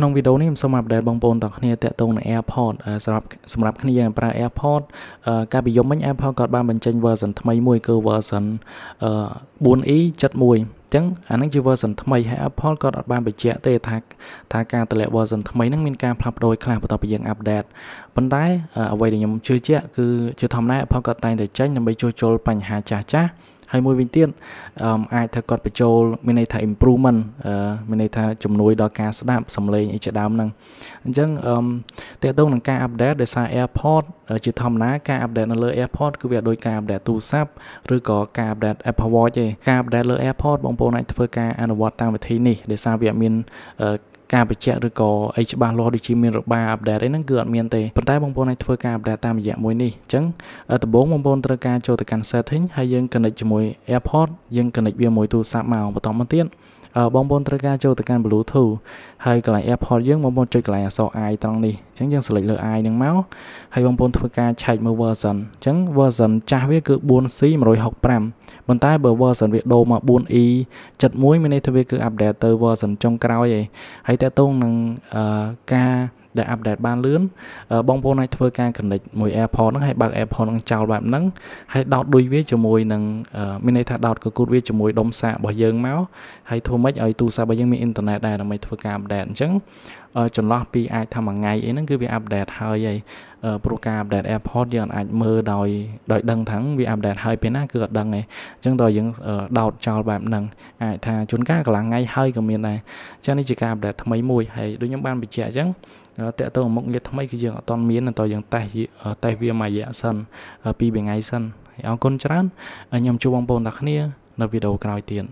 ក្នុងវីដេអូនេះខ្ញុំសូមអាប់ដេតបងប្អូនទាំងគ្នាតាក់ទងនឹង AirPod សម្រាប់សម្រាប់គ្នាប្រើ AirPod កាលពីយប់មិញ Apple ក៏បានបញ្ចេញ version ថ្មីមួយគឺ version 4E71 អញ្ចឹងអានឹងជា version ថ្មីហើយ Apple ក៏អត់បានបញ្ជាក់ទេថាថាការតម្លាក់ version ថ្មីហ្នឹងមានការផ្លាស់ប្ដូរខ្លះបន្ទាប់ពីយើង update ប៉ុន្តែអ្វីដែលខ្ញុំជឿជាក់គឺជាធម្មតា Apple ក៏តែងតែចេញដើម្បីជួសជុលបញ្ហាចាស់ចាស់ហើយមួយវិញទៀតអាចថាគាត់បញ្ចូលមានន័យថា improvement មានន័យថាជំនួយដល់ការស្ដាប់សំឡេងអីជាដើមហ្នឹងអញ្ចឹងតើតោងនឹងការ update ដោយសារ AirPod ជាធម្មតាការ update នៅលើ AirPod គឺវាដូចការ update ទូរស័ព្ទឬក៏ការ update Apple Watch ទេការ update លើ AirPod បងប្អូនអាចធ្វើការអនុវត្តតាមវិធីនេះដោយសារវាមានការបញ្ជាក់ឬក៏អីច្បាស់លាស់ដូចជាមានរបាអាប់ដេតអីហ្នឹងគឺអត់មានទេប៉ុន្តែបងប្អូនអាចធ្វើការអាប់ដេតតាមរយៈមួយនេះអញ្ចឹងដំបូងបងប្អូនត្រូវការចូលទៅកាន់ setting ហើយយើង connect ជាមួយ AirPod យើង connect វាមួយទូរស័ព្ទមកបន្តមកទៀតបងប្អូនត្រូវការចូលទៅកាន់ Bluetooth ហើយកន្លែង AirPod យើងបងប្អូនចុចកន្លែងអក្សរ i ត្រង់នេះអញ្ចឹងយើង select លើ i ហ្នឹងមកហើយបងប្អូនធ្វើការឆែកមើល version អញ្ចឹង version ចាស់វាគឺ 4C 165ប៉ុន្តែ បើ version វាដូរមក 4E 71មានន័យថាវាគឺ update ទៅ version ចុងក្រោយឯងហើយតើតោងនឹងការដែលអាប់ដេតបានលឿនបងប្អូនអាចធ្វើការ connect មួយ AirPod ហ្នឹងហើយបើក AirPod ហ្នឹងចោលបែបហ្នឹងហើយដោតដូចវាជាមួយនឹងមានន័យថាដោតកកូតវាជាមួយដុំសាករបស់យើងមកហើយធ្វើម៉េចឲ្យទូរស័ព្ទរបស់យើងមានអ៊ីនធឺណិតដែរដើម្បីធ្វើការអាប់ដេតអញ្ចឹងចន្លោះពីអាចថាមួយថ្ងៃអីហ្នឹងគឺវា update ហើយហើយព្រោះការ update airport យើងអាចមើលដោយដោយដឹងថាវា update ហើយពេលណាគឺអត់ដឹងឯងអញ្ចឹងតើយើងដោតចោលបែបហ្នឹងអាចថាជួនកាលកន្លងថ្ងៃហើយក៏មានដែរអញ្ចឹងនេះជាការ update ថ្មីមួយហើយដូចខ្ញុំបានបញ្ជាក់អញ្ចឹងតើតើមុខងារថ្មីគឺយើងអត់ទាន់មានតើយើងតេសតេសវាមួយរយៈសិនពីរថ្ងៃសិនហើយអរគុណច្រើនខ្ញុំជួបបងប្អូនទាំងគ្នានៅវីដេអូក្រោយទៀត